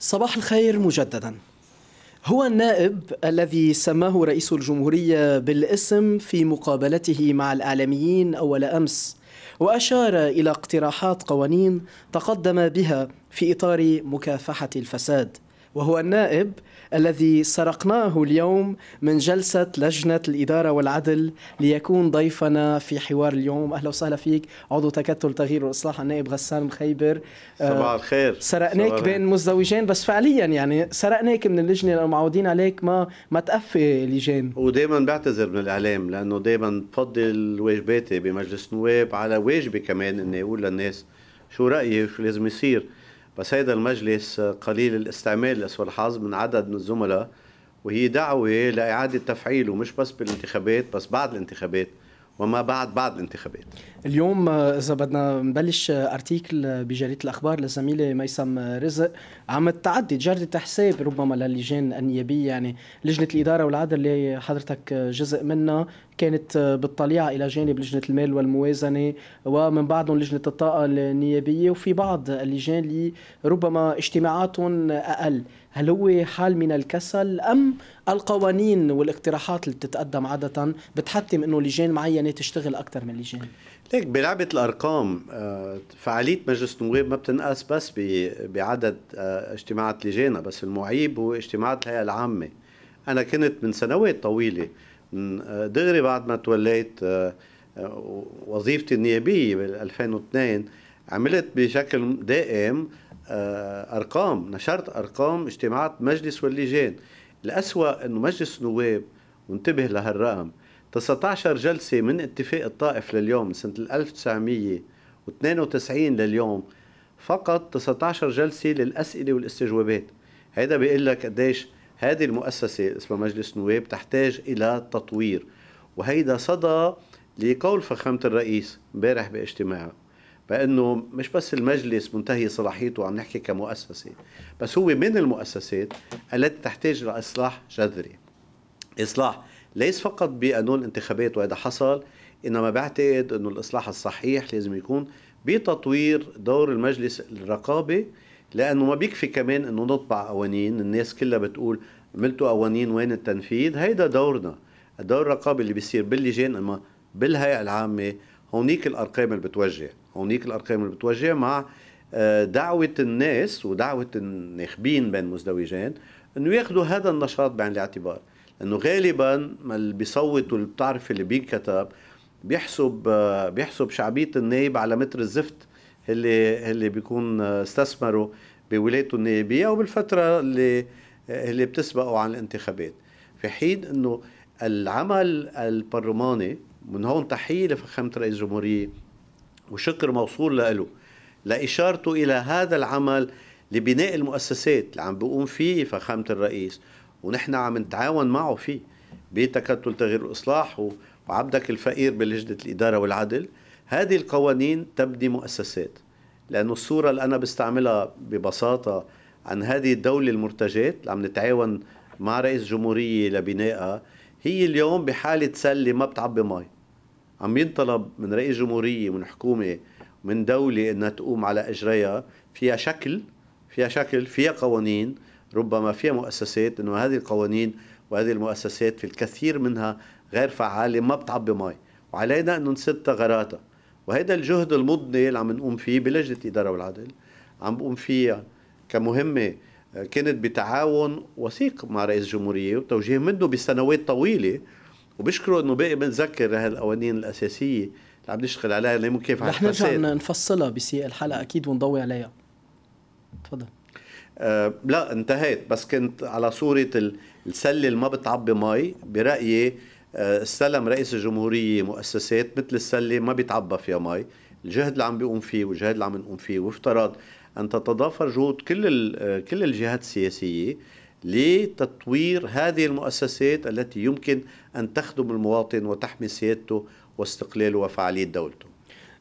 صباح الخير مجددا هو النائب الذي سماه رئيس الجمهورية بالاسم في مقابلته مع الإعلاميين أول أمس وأشار إلى اقتراحات قوانين تقدم بها في إطار مكافحة الفساد وهو النائب الذي سرقناه اليوم من جلسة لجنة الإدارة والعدل ليكون ضيفنا في حوار اليوم أهلا وسهلا فيك عضو تكتل تغيير والإصلاح النائب غسان مخيبر آه، صباح الخير سرقناك صباح بين مزدوجين بس فعليا يعني سرقناك من اللجنة لأنه معودين عليك ما ما تقفي لجان ودائما بعتذر من الإعلام لأنه دائما بفضل واجباتي بمجلس النواب على واجبي كمان إني أقول للناس شو رأيي وشو لازم يصير بس هيدا المجلس قليل الاستعمال لسوء الحظ من عدد من الزملاء وهي دعوة لإعادة تفعيله مش بس بالانتخابات بس بعد الانتخابات وما بعد بعد الانتخابات اليوم آه، اذا بدنا نبلش ارتيكل آه، آه، بجريده الاخبار للزميله ميسم رزق عم تعدي جرده حساب ربما للجان النيابيه يعني لجنه الاداره والعدل اللي حضرتك جزء منها كانت بالطليعه الى جانب لجنه المال والموازنه ومن بعدهم لجنه الطاقه النيابيه وفي بعض اللجان اللي ربما اجتماعاتهم اقل هل هو حال من الكسل أم القوانين والاقتراحات اللي بتتقدم عادة بتحتم أنه لجان معينة تشتغل أكثر من لجان ليك بلعبة الأرقام آه، فعالية مجلس النواب ما بتنقاس بس بعدد آه، اجتماعات لجانها بس المعيب هو اجتماعات الهيئة العامة أنا كنت من سنوات طويلة من آه، دغري بعد ما توليت وظيفتي النيابية بال 2002 عملت بشكل دائم آه، ارقام نشرت ارقام اجتماعات مجلس واللجان الاسوا انه مجلس النواب وانتبه لهالرقم 19 جلسه من اتفاق الطائف لليوم سنه 1992 لليوم فقط 19 جلسه للاسئله والاستجوابات هذا بيقول لك قديش هذه المؤسسه اسمها مجلس النواب تحتاج الى تطوير وهيدا صدى لقول فخامه الرئيس امبارح باجتماعه بانه مش بس المجلس منتهي صلاحيته عم نحكي كمؤسسه بس هو من المؤسسات التي تحتاج لاصلاح جذري اصلاح ليس فقط بقانون الانتخابات وهذا حصل انما بعتقد انه الاصلاح الصحيح لازم يكون بتطوير دور المجلس الرقابي لانه ما بيكفي كمان انه نطبع قوانين الناس كلها بتقول عملتوا قوانين وين التنفيذ هيدا دورنا الدور الرقابي اللي بيصير باللجان اما بالهيئه العامه هونيك الارقام اللي بتوجه هونيك الارقام اللي بتوجه مع آه، دعوه الناس ودعوه الناخبين بين مزدوجين انه ياخذوا هذا النشاط بعين الاعتبار لانه غالبا ما اللي بيصوت واللي بتعرف اللي بينكتب بيحسب آه، بيحسب شعبيه النايب على متر الزفت اللي اللي بيكون آه، استثمروا بولايته النيابيه وبالفتره اللي اللي بتسبقوا عن الانتخابات في حين انه العمل البرلماني من هون تحيه لفخامه رئيس الجمهوريه وشكر موصول له لإشارته إلى هذا العمل لبناء المؤسسات اللي عم بيقوم فيه فخامة الرئيس ونحن عم نتعاون معه فيه بتكتل تغيير الإصلاح وعبدك الفقير بلجنة الإدارة والعدل هذه القوانين تبني مؤسسات لأنه الصورة اللي أنا بستعملها ببساطة عن هذه الدولة المرتجات اللي عم نتعاون مع رئيس جمهورية لبنائها هي اليوم بحالة سلة ما بتعبي مي عم ينطلب من رئيس جمهورية من حكومة من دولة انها تقوم على اجريها فيها شكل فيها شكل فيها قوانين ربما فيها مؤسسات انه هذه القوانين وهذه المؤسسات في الكثير منها غير فعالة ما بتعبي مي وعلينا انه نسد ثغراتها وهذا الجهد المضني اللي عم نقوم فيه بلجنة الإدارة والعدل عم بقوم فيها كمهمة آه، كانت بتعاون وثيق مع رئيس الجمهورية وتوجيه منه بسنوات طويلة وبشكره انه باقي بنذكر هالقوانين الاساسيه اللي عم نشتغل عليها اللي ممكن كيف رح نرجع نفصلها بسياق الحلقه اكيد ونضوي عليها تفضل أه لا انتهيت بس كنت على صورة السلة اللي ما بتعبي مي برأيي استلم آه، رئيس الجمهورية مؤسسات مثل السلة ما بيتعبى فيها مي الجهد اللي عم بيقوم فيه والجهد اللي عم نقوم فيه وافترض أن تتضافر جهود كل آه، كل الجهات السياسية لتطوير هذه المؤسسات التي يمكن أن تخدم المواطن وتحمي سيادته واستقلاله وفعالية دولته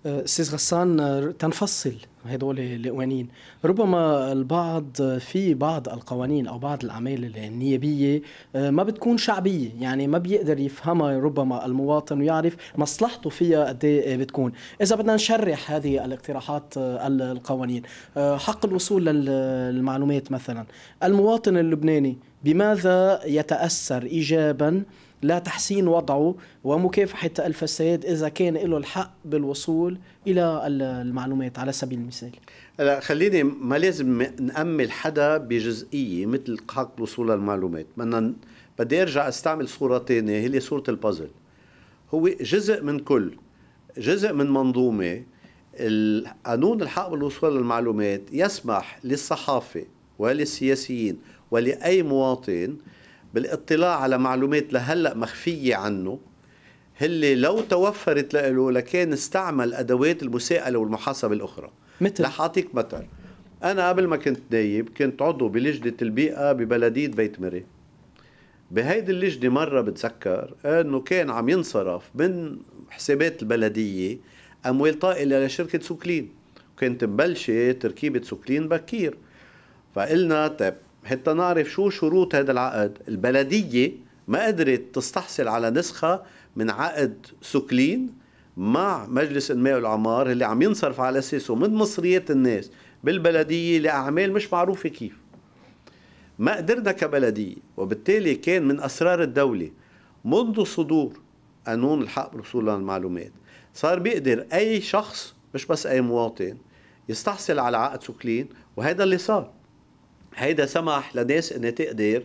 استاذ آه، غسان آه، تنفصل هدول القوانين ربما البعض آه، في بعض القوانين او بعض الاعمال النيابيه ما بتكون شعبيه يعني ما بيقدر يفهمها ربما المواطن ويعرف مصلحته فيها قد إيه بتكون اذا بدنا نشرح هذه الاقتراحات القوانين حق الوصول للمعلومات مثلا المواطن اللبناني بماذا يتاثر ايجابا لا تحسين وضعه ومكافحة الفساد إذا كان له الحق بالوصول إلى المعلومات على سبيل المثال لا خليني ما لازم نأمل حدا بجزئية مثل حق الوصول للمعلومات بدنا بدي أرجع أستعمل صورة ثانية هي صورة البازل هو جزء من كل جزء من منظومة القانون الحق بالوصول للمعلومات يسمح للصحافة وللسياسيين ولأي مواطن بالاطلاع على معلومات لهلا مخفيه عنه هل لو توفرت له لكان استعمل ادوات المساءله والمحاسبه الاخرى مثل رح اعطيك مثل انا قبل ما كنت نايب كنت عضو بلجنه البيئه ببلديه بيت مري بهيدي اللجنه مره بتذكر انه كان عم ينصرف من حسابات البلديه اموال طائله لشركه سوكلين وكانت مبلشه تركيبه سوكلين بكير فقلنا طيب حتى نعرف شو شروط هذا العقد البلدية ما قدرت تستحصل على نسخة من عقد سكلين مع مجلس انماء والعمار اللي عم ينصرف على اساسه من مصريات الناس بالبلديه لاعمال مش معروفه كيف. ما قدرنا كبلديه وبالتالي كان من اسرار الدوله منذ صدور قانون الحق بالوصول للمعلومات صار بيقدر اي شخص مش بس اي مواطن يستحصل على عقد سكلين وهذا اللي صار هيدا سمح لناس انها تقدر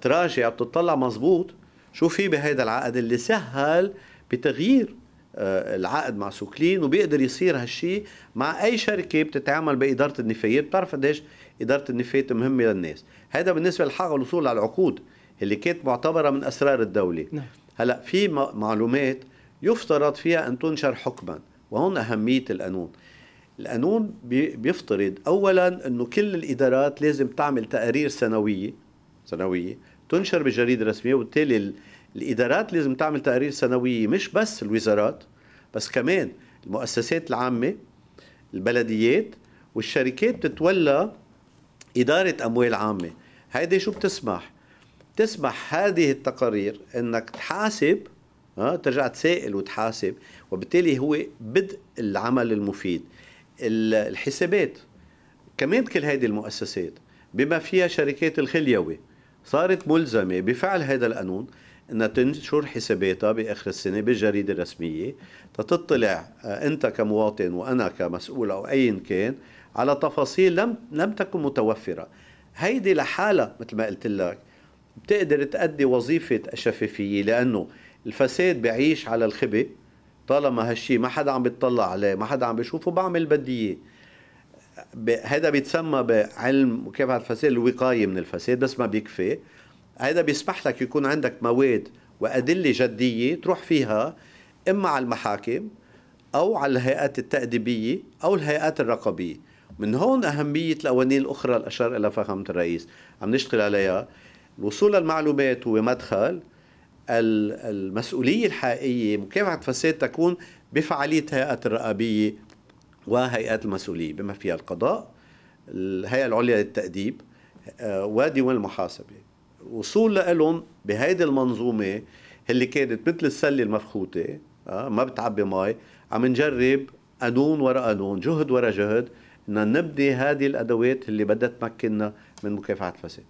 تراجع بتطلع مزبوط شو في بهيدا العقد اللي سهل بتغيير آه، العقد مع سوكلين وبيقدر يصير هالشيء مع اي شركه بتتعامل باداره النفايات بتعرف قديش اداره النفايات مهمه للناس هذا بالنسبه لحق الوصول على العقود اللي كانت معتبره من اسرار الدوله نعم. هلا في معلومات يفترض فيها ان تنشر حكما وهون اهميه القانون القانون بيفترض اولا انه كل الادارات لازم تعمل تقارير سنويه سنويه تنشر بالجريده الرسميه وبالتالي الادارات لازم تعمل تقارير سنويه مش بس الوزارات بس كمان المؤسسات العامه البلديات والشركات بتتولى اداره اموال عامه هيدي شو بتسمح تسمح هذه التقارير انك تحاسب ها ترجع تسائل وتحاسب وبالتالي هو بدء العمل المفيد الحسابات كمان كل هذه المؤسسات بما فيها شركات الخليوي صارت ملزمة بفعل هذا القانون انها تنشر حساباتها باخر السنه بالجريده الرسميه تطلع آه، انت كمواطن وانا كمسؤول او ايا كان على تفاصيل لم لم تكن متوفره هيدي لحالها مثل ما قلت لك بتقدر تأدي وظيفة الشفافية لأنه الفساد بعيش على الخبئ طالما هالشيء ما حدا عم بيطلع عليه ما حدا عم بيشوفه بعمل بدي اياه هذا بيتسمى بعلم كيف على الفساد الوقاية من الفساد بس ما بيكفي هذا بيسمح لك يكون عندك مواد وأدلة جدية تروح فيها إما على المحاكم أو على الهيئات التأديبية أو الهيئات الرقابية من هون أهمية القوانين الأخرى اللي أشار إلى فخامة الرئيس عم نشتغل عليها الوصول للمعلومات هو مدخل المسؤولية الحقيقية مكافحة الفساد تكون بفعالية هيئة الرقابية وهيئات المسؤولية بما فيها القضاء الهيئة العليا للتأديب آه، وديوان المحاسبة وصول لهم بهيدي المنظومة اللي كانت مثل السلة المفخوتة آه، ما بتعبي مي عم نجرب قانون ورا قانون جهد ورا جهد بدنا نبني هذه الادوات اللي بدها تمكننا من مكافحه الفساد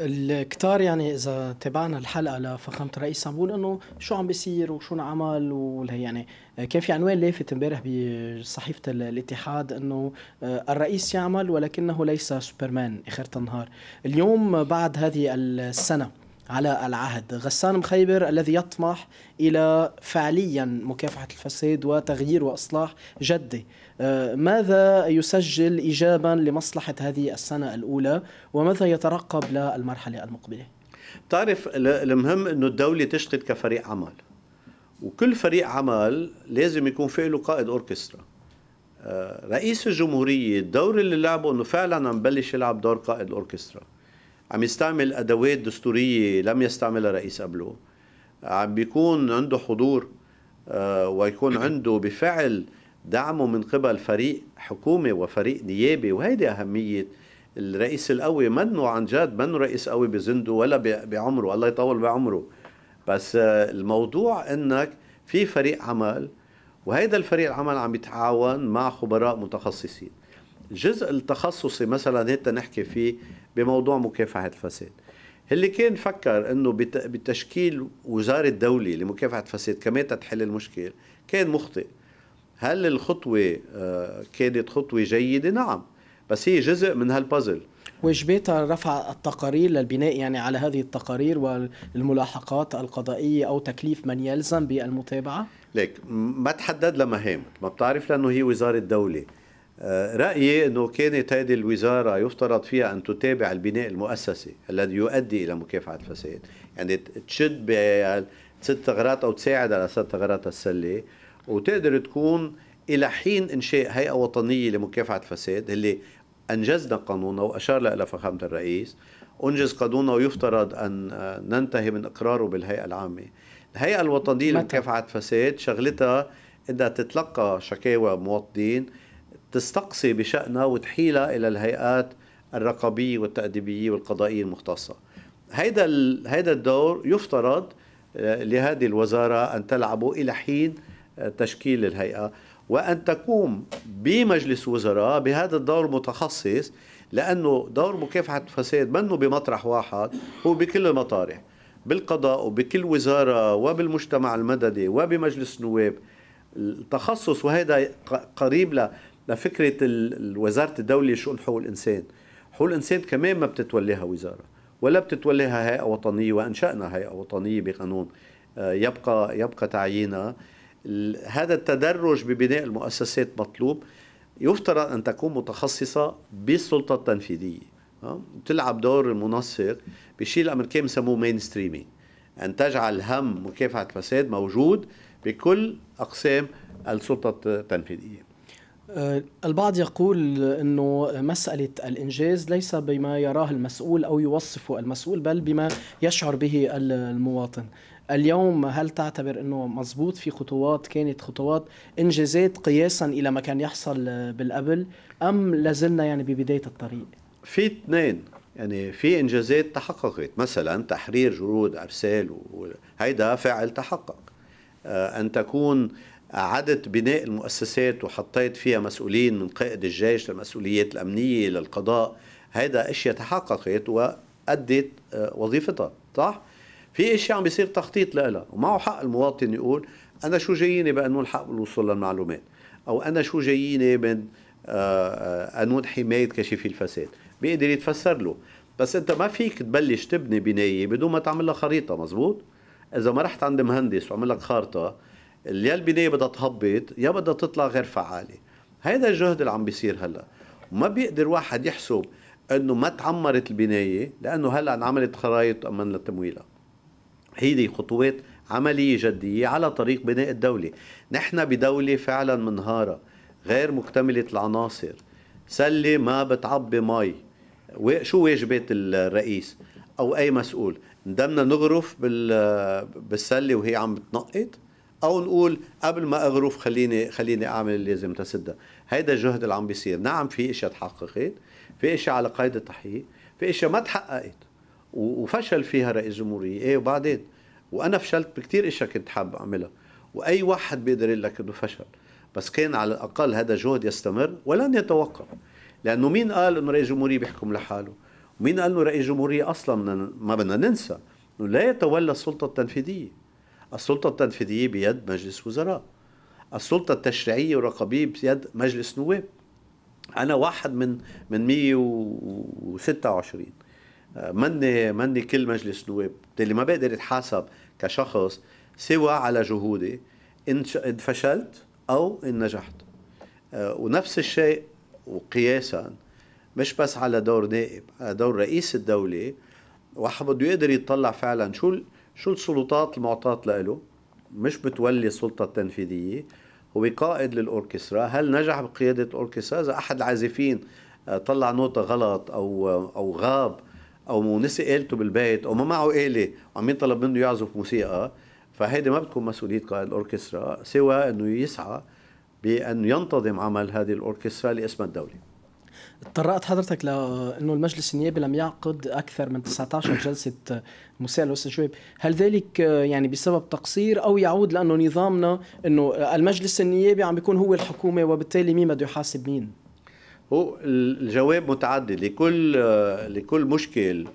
الكتار يعني اذا تابعنا الحلقه لفخامه الرئيس اسطنبول انه شو عم بيصير وشو انعمل وهي يعني كان في عنوان لافت امبارح بصحيفه الاتحاد انه آه، الرئيس يعمل ولكنه ليس سوبرمان اخر النهار اليوم بعد هذه السنه على العهد غسان مخيبر الذي يطمح إلى فعليا مكافحة الفساد وتغيير وإصلاح جدي آه، ماذا يسجل إيجابا لمصلحة هذه السنة الأولى وماذا يترقب للمرحلة المقبلة تعرف المهم أنه الدولة تشتغل كفريق عمل وكل فريق عمل لازم يكون فيه له قائد أوركسترا آه، رئيس الجمهورية الدور اللي لعبه أنه فعلا نبلش يلعب دور قائد الأوركسترا عم يستعمل ادوات دستوريه لم يستعملها رئيس قبله عم بيكون عنده حضور آه، ويكون عنده بفعل دعمه من قبل فريق حكومي وفريق نيابي وهيدي اهميه الرئيس القوي منه عن جد منه رئيس قوي بزنده ولا بعمره الله يطول بعمره بس آه، الموضوع انك في فريق عمل وهيدا الفريق العمل عم يتعاون مع خبراء متخصصين الجزء التخصصي مثلا هيدا نحكي فيه بموضوع مكافحه الفساد اللي كان فكر انه بتشكيل وزاره دوله لمكافحه الفساد كمان تتحل المشكله كان مخطئ هل الخطوه آه، كانت خطوه جيده نعم بس هي جزء من هالبازل واجباتها رفع التقارير للبناء يعني على هذه التقارير والملاحقات القضائية أو تكليف من يلزم بالمتابعة؟ ليك ما تحدد لمهام ما بتعرف لأنه هي وزارة دولة رأيي أنه كانت هذه الوزارة يفترض فيها أن تتابع البناء المؤسسي الذي يؤدي إلى مكافحة الفساد يعني تشد بست ثغرات أو تساعد على ست ثغرات السلة وتقدر تكون إلى حين إنشاء هيئة وطنية لمكافحة الفساد اللي أنجزنا قانونها وأشار لها فخامة الرئيس أنجز قانونها ويفترض أن ننتهي من إقراره بالهيئة العامة الهيئة الوطنية لمكافحة الفساد شغلتها أنها تتلقى شكاوى مواطنين تستقصي بشأنها وتحيلها إلى الهيئات الرقابية والتأديبية والقضائية المختصة هيدا, هيدا الدور يفترض آه، لهذه الوزارة أن تلعبه إلى حين آه، تشكيل الهيئة وأن تقوم بمجلس وزراء بهذا الدور المتخصص لأنه دور مكافحة الفساد منه بمطرح واحد هو بكل المطارح بالقضاء وبكل وزارة وبالمجتمع المدني وبمجلس النواب التخصص وهذا قريب لفكره وزاره الدوله لشؤون حقوق الانسان حقوق الانسان كمان ما بتتوليها وزاره ولا بتتوليها هيئه وطنيه وانشانا هيئه وطنيه بقانون آه، يبقى يبقى تعيينها هذا التدرج ببناء المؤسسات مطلوب يفترض ان تكون متخصصه بالسلطه التنفيذيه آه، بتلعب دور المنسق بشيء الامريكان بسموه مين ستريمينج ان تجعل هم مكافحه الفساد موجود بكل اقسام السلطه التنفيذيه آه، البعض يقول انه مساله الانجاز ليس بما يراه المسؤول او يوصفه المسؤول بل بما يشعر به المواطن اليوم هل تعتبر انه مزبوط في خطوات كانت خطوات انجازات قياسا الى ما كان يحصل بالقبل ام لازلنا يعني ببدايه الطريق في اثنين يعني في انجازات تحققت مثلا تحرير جرود ارسال وهيدا فعل تحقق آه، ان تكون أعدت بناء المؤسسات وحطيت فيها مسؤولين من قائد الجيش للمسؤوليات الأمنية للقضاء هيدا أشياء تحققت وأدت آه، وظيفتها صح؟ في أشياء عم بيصير تخطيط لها ومعه حق المواطن يقول أنا شو جاييني بقانون حق الوصول للمعلومات أو أنا شو جاييني من قانون آه، آه، حماية كشف الفساد بيقدر يتفسر له بس أنت ما فيك تبلش تبني بناية بدون ما تعمل لها خريطة مزبوط إذا ما رحت عند مهندس وعمل لك خارطة يا البنايه بدها تهبط يا بدها تطلع غير فعاله هذا الجهد اللي عم بيصير هلا وما بيقدر واحد يحسب انه ما تعمرت البنايه لانه هلا انعملت خرائط امن لتمويلها هيدي خطوات عمليه جديه على طريق بناء الدوله نحن بدوله فعلا منهاره غير مكتمله العناصر سله ما بتعبي مي شو واجبات الرئيس او اي مسؤول ندمنا نغرف بالسله وهي عم بتنقط او نقول قبل ما اغرف خليني خليني اعمل اللي لازم تسدها هيدا الجهد اللي عم بيصير نعم في اشياء تحققت في اشياء على قيد التحقيق في اشياء ما تحققت وفشل فيها رئيس جمهورية ايه وبعدين وانا فشلت بكثير اشياء كنت حابب اعملها واي واحد بيقدر يقول لك انه فشل بس كان على الاقل هذا جهد يستمر ولن يتوقف لانه مين قال انه رئيس جمهورية بيحكم لحاله ومين قال انه رئيس جمهورية اصلا ما بدنا ننسى انه لا يتولى السلطة التنفيذية السلطة التنفيذية بيد مجلس وزراء السلطة التشريعية والرقابية بيد مجلس نواب أنا واحد من من 126 آه، مني مني كل مجلس نواب اللي ما بقدر اتحاسب كشخص سوى على جهودي ان فشلت او ان نجحت آه، ونفس الشيء وقياسا مش بس على دور نائب على دور رئيس الدولة واحد بده يقدر يطلع فعلا شو شو السلطات المعطاة له مش بتولي السلطة التنفيذية هو قائد للأوركسترا هل نجح بقيادة الأوركسترا إذا أحد العازفين آه، طلع نوتة غلط أو آه، أو غاب أو نسي آلته بالبيت أو ما معه آلة وعم ينطلب منه يعزف موسيقى فهيدي ما بتكون مسؤولية قائد الأوركسترا سوى أنه يسعى بأن ينتظم عمل هذه الأوركسترا لاسم الدولة تطرقت حضرتك لأنه المجلس النيابي لم يعقد أكثر من 19 جلسة آه، مساء الأستاذ شويب هل ذلك آه، يعني بسبب تقصير أو يعود لأنه نظامنا أنه المجلس النيابي عم بيكون هو الحكومة وبالتالي مين بده يحاسب مين هو الجواب متعدد لكل آه، لكل مشكل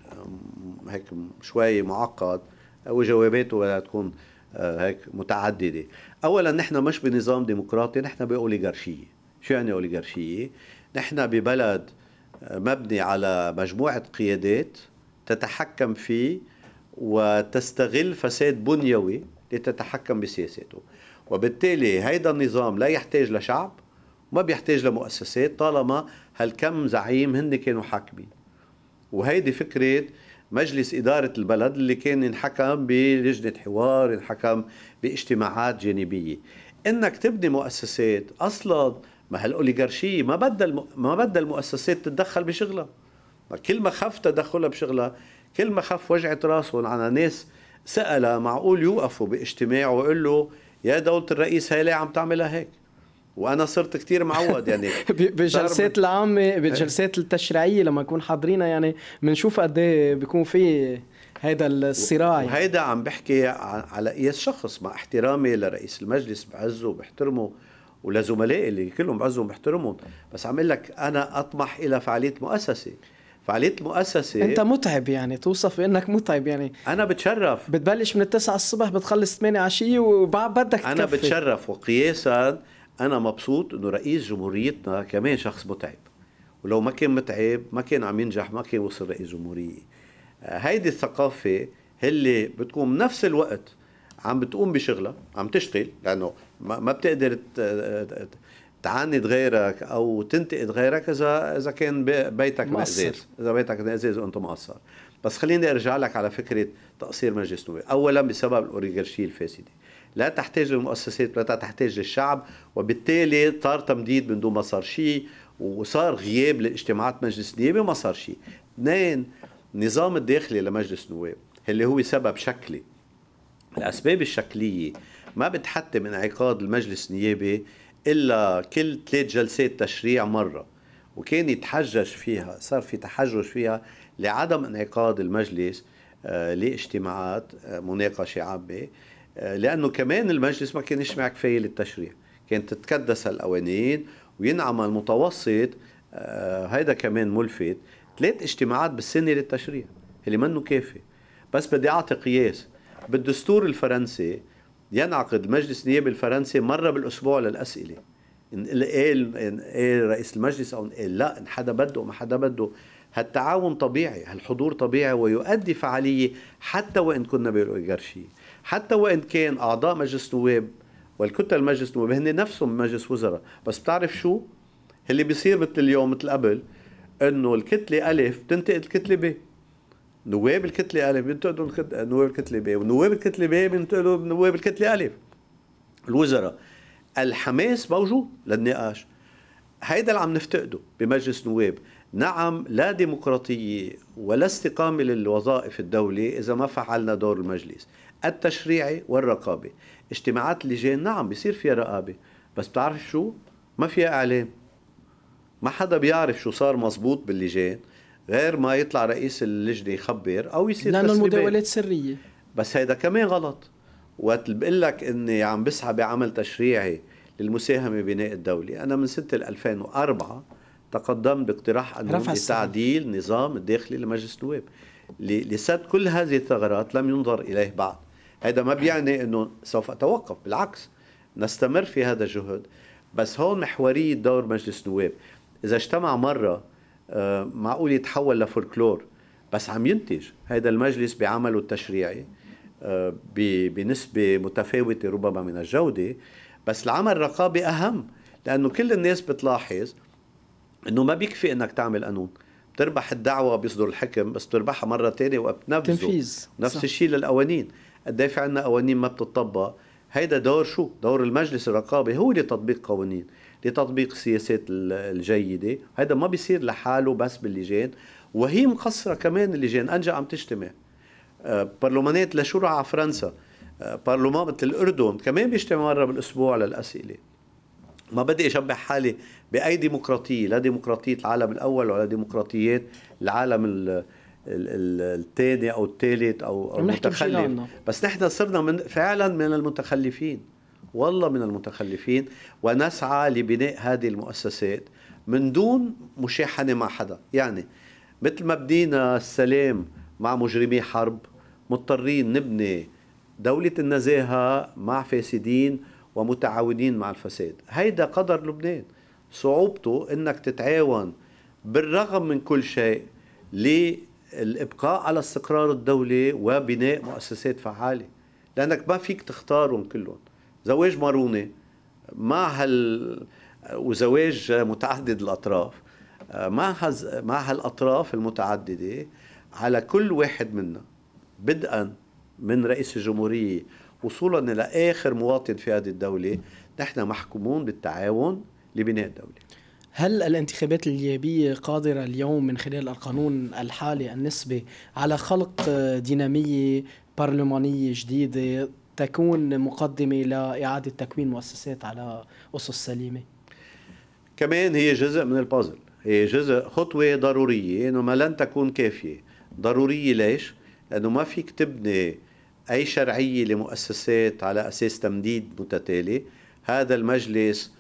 هيك شوي معقد وجواباته بدها تكون هيك متعدده اولا نحن مش بنظام ديمقراطي نحن باوليغارشيه شو يعني اوليغارشيه نحن ببلد آه، مبني على مجموعة قيادات تتحكم فيه وتستغل فساد بنيوي لتتحكم بسياساته وبالتالي هيدا النظام لا يحتاج لشعب وما بيحتاج لمؤسسات طالما هالكم زعيم هن كانوا حاكمين وهيدي فكرة مجلس إدارة البلد اللي كان ينحكم بلجنة حوار ينحكم باجتماعات جانبية إنك تبني مؤسسات أصلاً ما هالاوليغارشيه ما بدها الم... ما بدها المؤسسات تتدخل بشغلها ما كل ما خف تدخلها بشغلها كل ما خف وجعت راسهم على ناس سألها معقول يوقفوا باجتماع ويقول له يا دولة الرئيس هي ليه عم تعملها هيك وانا صرت كتير معود يعني بالجلسات العامه إيه. بالجلسات التشريعيه لما نكون حاضرينها يعني بنشوف قد ايه بيكون في هيدا الصراع يعني. وهيدا عم بحكي على قياس شخص مع احترامي لرئيس المجلس بعزه وبحترمه ولزملائي اللي كلهم بعزهم بحترمهم بس عم اقول لك انا اطمح الى فعاليه مؤسسه فعاليه المؤسسه انت متعب يعني توصف بانك متعب يعني انا بتشرف بتبلش من التسعة الصبح بتخلص 8 عشيه وبدك تكفي انا بتشرف وقياسا انا مبسوط انه رئيس جمهوريتنا كمان شخص متعب ولو ما كان متعب ما كان عم ينجح ما كان وصل رئيس جمهوريه آه، هيدي الثقافه اللي بتكون بنفس الوقت عم بتقوم بشغلها عم تشتغل لانه ما بتقدر تعاند غيرك او تنتقد غيرك اذا اذا كان بيتك مقصر اذا بيتك مقصر وانت مقصر بس خليني ارجع لك على فكره تقصير مجلس نواب اولا بسبب الاوريغارشيه الفاسده لا تحتاج للمؤسسات لا تحتاج للشعب وبالتالي صار تمديد من دون ما صار شيء وصار غياب لاجتماعات مجلس النيابه وما صار شيء اثنين النظام الداخلي لمجلس النواب اللي هو سبب شكلي الاسباب الشكليه ما بتحتم انعقاد المجلس النيابي الا كل ثلاث جلسات تشريع مره وكان يتحجج فيها صار في تحجج فيها لعدم انعقاد المجلس آه، لاجتماعات آه، مناقشه عامه آه، لانه كمان المجلس ما كان يجمع كفايه للتشريع كانت تتكدس القوانين وينعمل متوسط هيدا كمان ملفت ثلاث اجتماعات بالسنه للتشريع اللي منه كافي بس بدي اعطي قياس بالدستور الفرنسي ينعقد مجلس النيابه الفرنسي مرة بالأسبوع للأسئلة ان قال قال رئيس المجلس او قال لا ان حدا بده ما حدا بده هالتعاون طبيعي هالحضور طبيعي ويؤدي فعاليه حتى وان كنا بالاوليغارشيه حتى وان كان اعضاء مجلس نواب والكتل المجلس النواب هن نفسهم مجلس وزراء بس بتعرف شو اللي بيصير مثل اليوم مثل قبل انه الكتله الف تنتقد الكتله ب نواب الكتلة ألف بينتقدوا نواب الكتلة باء ونواب الكتلة باء بينتقدوا نواب الكتلة ألف الوزراء الحماس موجود للنقاش هيدا اللي عم نفتقده بمجلس نواب نعم لا ديمقراطية ولا استقامة للوظائف الدولة إذا ما فعلنا دور المجلس التشريعي والرقابة اجتماعات اللجان نعم بيصير فيها رقابة بس بتعرف شو ما فيها إعلام ما حدا بيعرف شو صار مزبوط باللجان غير ما يطلع رئيس اللجنه يخبر او يصير لانه المداولات سريه بس هيدا كمان غلط وقت بقول لك اني عم بسعى بعمل تشريعي للمساهمه ببناء الدوله انا من سنه 2004 تقدم باقتراح قانون لتعديل نظام الداخلي لمجلس النواب لسد كل هذه الثغرات لم ينظر اليه بعد هذا ما بيعني انه سوف اتوقف بالعكس نستمر في هذا الجهد بس هون محوريه دور مجلس النواب اذا اجتمع مره آه، معقول يتحول لفولكلور بس عم ينتج هذا المجلس بعمله التشريعي آه، بنسبة متفاوتة ربما من الجودة بس العمل الرقابي أهم لأنه كل الناس بتلاحظ أنه ما بيكفي أنك تعمل قانون بتربح الدعوة بيصدر الحكم بس بتربحها مرة تانية وبتنفذه تنفيذ نفس الشيء للقوانين قد إيه في عندنا قوانين ما بتطبق هيدا دور شو؟ دور المجلس الرقابي هو اللي تطبيق قوانين لتطبيق السياسات الجيده هذا ما بيصير لحاله بس باللجان وهي مقصره كمان اللجان انجا عم تجتمع آه، برلمانات لشرعة على فرنسا آه، برلمان مثل الاردن كمان بيجتمع مره بالاسبوع للاسئله ما بدي اشبه حالي باي ديمقراطيه لا ديمقراطيه العالم الاول ولا ديمقراطيات العالم ال الثاني او الثالث او المتخلف بس نحن صرنا من فعلا من المتخلفين والله من المتخلفين ونسعى لبناء هذه المؤسسات من دون مشاحنة مع حدا يعني مثل ما بدينا السلام مع مجرمي حرب مضطرين نبني دولة النزاهة مع فاسدين ومتعاونين مع الفساد هيدا قدر لبنان صعوبته انك تتعاون بالرغم من كل شيء للابقاء على استقرار الدوله وبناء مؤسسات فعاله لانك ما فيك تختارهم كلهم زواج ماروني مع هال وزواج متعدد الاطراف مع هز... مع هالاطراف المتعدده على كل واحد منا بدءا من رئيس الجمهوريه وصولا لاخر مواطن في هذه الدوله نحن محكومون بالتعاون لبناء الدوله هل الانتخابات النيابية قادرة اليوم من خلال القانون الحالي النسبي على خلق دينامية برلمانية جديدة تكون مقدمة لإعادة تكوين مؤسسات على أسس سليمة كمان هي جزء من البازل هي جزء خطوة ضرورية إنه ما لن تكون كافية ضرورية ليش؟ لأنه ما فيك تبني أي شرعية لمؤسسات على أساس تمديد متتالي هذا المجلس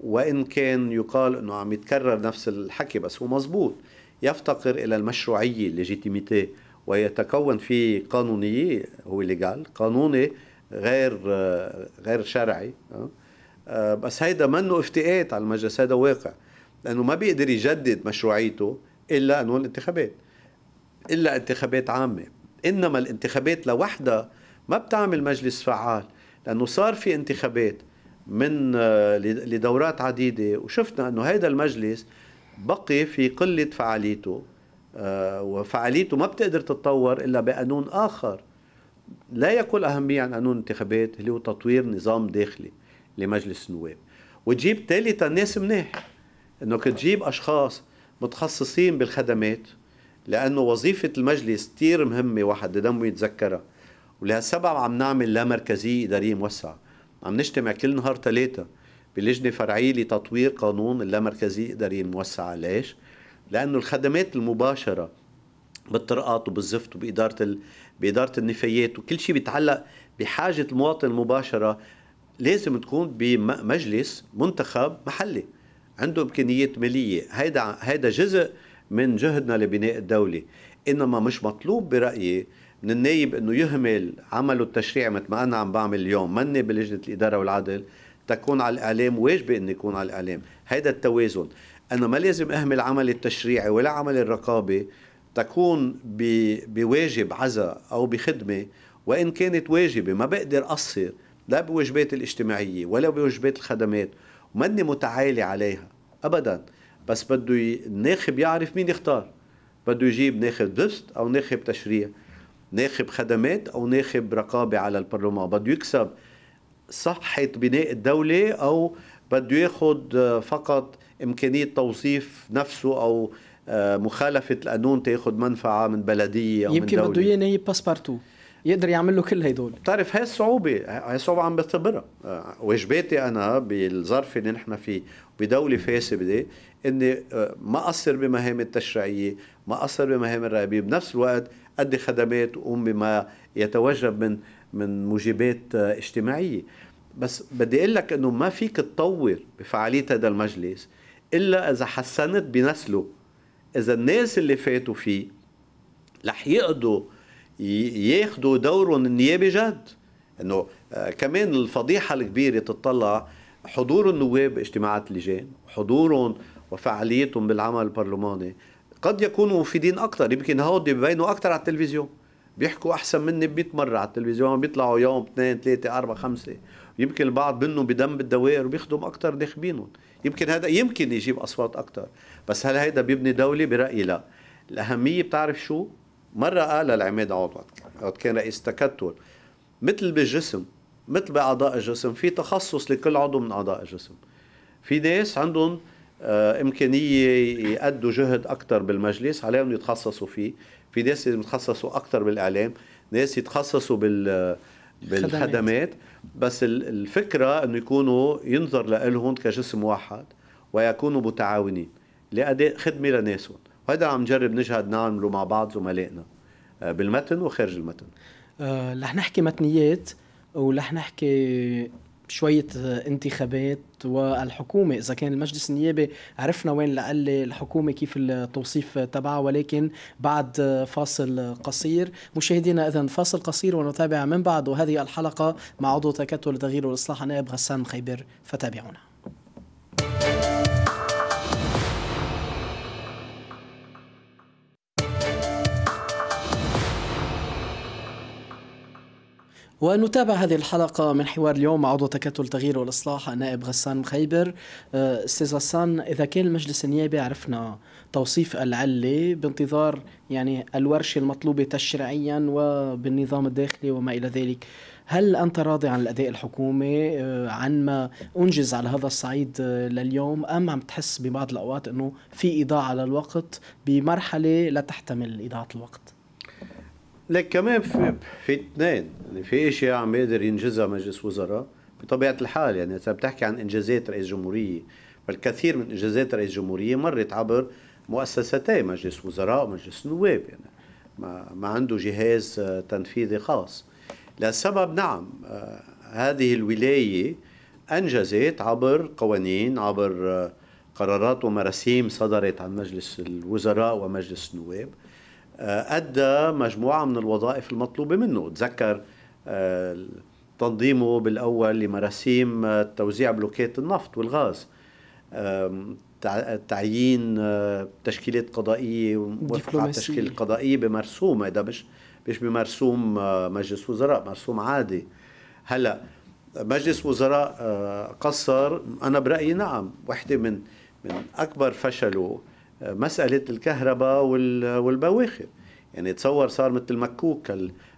وإن كان يقال أنه عم يتكرر نفس الحكي بس هو مزبوط يفتقر إلى المشروعية الليجيتيميتي ويتكون في قانونية هو ليجال قانوني غير غير شرعي آه. آه، بس هيدا منه افتئات على المجلس هيدا واقع لانه ما بيقدر يجدد مشروعيته الا انه الانتخابات الا انتخابات عامه انما الانتخابات لوحدها ما بتعمل مجلس فعال لانه صار في انتخابات من آه، لدورات عديده وشفنا انه هيدا المجلس بقي في قله فعاليته وفعاليته ما بتقدر تتطور الا بقانون اخر لا يقل أهمية عن قانون الانتخابات اللي هو تطوير نظام داخلي لمجلس النواب وتجيب ثالثا ناس مناح انك تجيب اشخاص متخصصين بالخدمات لانه وظيفه المجلس كثير مهمه واحد دمه يتذكرها ولهالسبب عم نعمل لا مركزيه اداريه موسعه عم نجتمع كل نهار ثلاثه بلجنه فرعيه لتطوير قانون اللامركزيه الاداريه الموسعه ليش؟ لانه الخدمات المباشره بالطرقات وبالزفت وباداره بإدارة النفايات وكل شيء بيتعلق بحاجة المواطن المباشرة لازم تكون بمجلس منتخب محلي عنده إمكانيات مالية هيدا هيدا جزء من جهدنا لبناء الدولة إنما مش مطلوب برأيي من النايب انه يهمل عمله التشريعي مثل ما انا عم بعمل اليوم مني بلجنه الاداره والعدل تكون على الاعلام واجبي اني اكون على الاعلام هيدا التوازن انا ما لازم اهمل عملي التشريعي ولا عملي الرقابي تكون بواجب عزاء أو بخدمة وإن كانت واجبة ما بقدر أقصر لا بواجبات الاجتماعية ولا بواجبات الخدمات وماني متعالي عليها أبدا بس بده الناخب يعرف مين يختار بده يجيب ناخب بست أو ناخب تشريع ناخب خدمات أو ناخب رقابة على البرلمان بده يكسب صحة بناء الدولة أو بده ياخذ فقط إمكانية توظيف نفسه أو مخالفه القانون تاخذ منفعه من بلديه او يمكن من دوله بده اياه باسبارتو يقدر يعمل له كل هدول بتعرف هاي الصعوبة هاي الصعوبة عم بختبرها آه، واجباتي أنا بالظرف اللي نحن فيه بدولة فاسدة إني آه، ما أقصر بمهامي التشريعية ما أقصر بمهامي الرقابية بنفس الوقت أدي خدمات وأقوم بما يتوجب من من موجبات آه، اجتماعية بس بدي أقول لك إنه ما فيك تطور بفعالية هذا المجلس إلا إذا حسنت بنسله اذا الناس اللي فاتوا فيه رح يقضوا ياخذوا دورهم النيابي جد انه آه، كمان الفضيحه الكبيره تطلع حضور النواب باجتماعات اللجان حضورهم وفعاليتهم بالعمل البرلماني قد يكونوا مفيدين اكثر يمكن هودي ببينوا اكثر على التلفزيون بيحكوا احسن مني ب 100 مره على التلفزيون بيطلعوا يوم اثنين ثلاثه اربعه خمسه يمكن البعض منهم بدم بالدوائر وبيخدم اكثر ناخبينهم يمكن هذا يمكن يجيب اصوات اكثر بس هل هيدا بيبني دولة برأيي لا الأهمية بتعرف شو مرة قال العماد عوض وقت كان رئيس تكتل مثل بالجسم مثل بأعضاء الجسم في تخصص لكل عضو من أعضاء الجسم في ناس عندهم آه، إمكانية يأدوا جهد أكثر بالمجلس عليهم يتخصصوا فيه في ناس يتخصصوا أكثر بالإعلام ناس يتخصصوا بال بالخدمات بس الفكرة أنه يكونوا ينظر لهم كجسم واحد ويكونوا متعاونين لاداء خدمه لناسهم وهذا عم نجرب نجهد نعمله مع بعض زملائنا آه، بالمتن وخارج المتن آه، رح أه نحكي متنيات ورح نحكي شوية انتخابات والحكومة إذا كان المجلس النيابي عرفنا وين لقل الحكومة كيف التوصيف تبعها ولكن بعد فاصل قصير مشاهدينا إذا فاصل قصير ونتابع من بعد وهذه الحلقة مع عضو تكتل التغيير والإصلاح نائب غسان خيبر فتابعونا ونتابع هذه الحلقة من حوار اليوم مع عضو تكتل التغيير والإصلاح النائب غسان مخيبر آه، أستاذ غسان إذا كان المجلس النيابي عرفنا توصيف العلة بانتظار يعني الورشة المطلوبة تشريعيا وبالنظام الداخلي وما إلى ذلك هل أنت راضي عن الأداء الحكومي آه، عن ما أنجز على هذا الصعيد آه، لليوم أم عم تحس ببعض الأوقات أنه في إضاعة للوقت بمرحلة لا تحتمل إضاعة الوقت؟ لك كمان في في اثنين يعني في اشياء عم بيقدر ينجزها مجلس وزراء بطبيعه الحال يعني اذا بتحكي عن انجازات رئيس جمهوريه فالكثير من انجازات رئيس جمهوريه مرت عبر مؤسستي مجلس وزراء ومجلس نواب يعني ما, ما عنده جهاز آه، تنفيذي خاص لسبب نعم آه، هذه الولايه انجزت عبر قوانين عبر آه، قرارات ومراسيم صدرت عن مجلس الوزراء ومجلس النواب آه، أدى مجموعة من الوظائف المطلوبة منه تذكر آه، تنظيمه بالأول لمراسيم آه، توزيع بلوكات النفط والغاز تعيين تشكيلات قضائية وفق على التشكيل القضائية بمرسوم هذا مش مش بمرسوم مجلس وزراء مرسوم عادي هلا مجلس وزراء قصر انا برايي نعم وحده من من اكبر فشله مسألة الكهرباء والبواخر يعني تصور صار مثل مكوك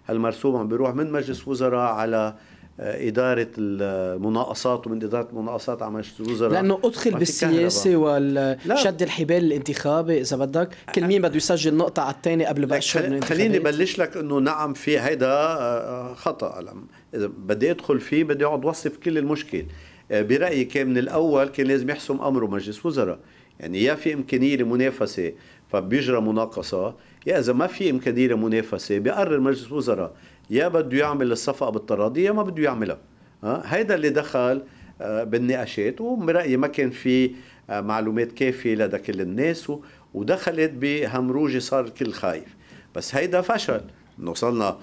هالمرسوم عم بيروح من مجلس وزراء على آه، إدارة المناقصات ومن إدارة المناقصات على مجلس الوزراء لأنه أدخل بالسياسة وشد الحبال الانتخابي إذا بدك كل مين بده يسجل نقطة على الثاني قبل بأشهر خليني بلش لك إنه نعم في هيدا آه، خطأ إذا بدي أدخل فيه بدي أقعد وصف كل المشكل آه، برأيي كان من الأول كان لازم يحسم أمره مجلس وزراء يعني يا في إمكانية لمنافسة فبيجرى مناقصة يا إذا ما في إمكانية لمنافسة بيقرر مجلس الوزراء يا بده يعمل الصفقة بالتراضي يا ما بده يعملها آه؟ هيدا اللي دخل آه، بالنقاشات وبرأيي ما كان في آه، معلومات كافية لدى كل الناس ودخلت بهمروجة صار الكل خايف بس هيدا فشل انه صرنا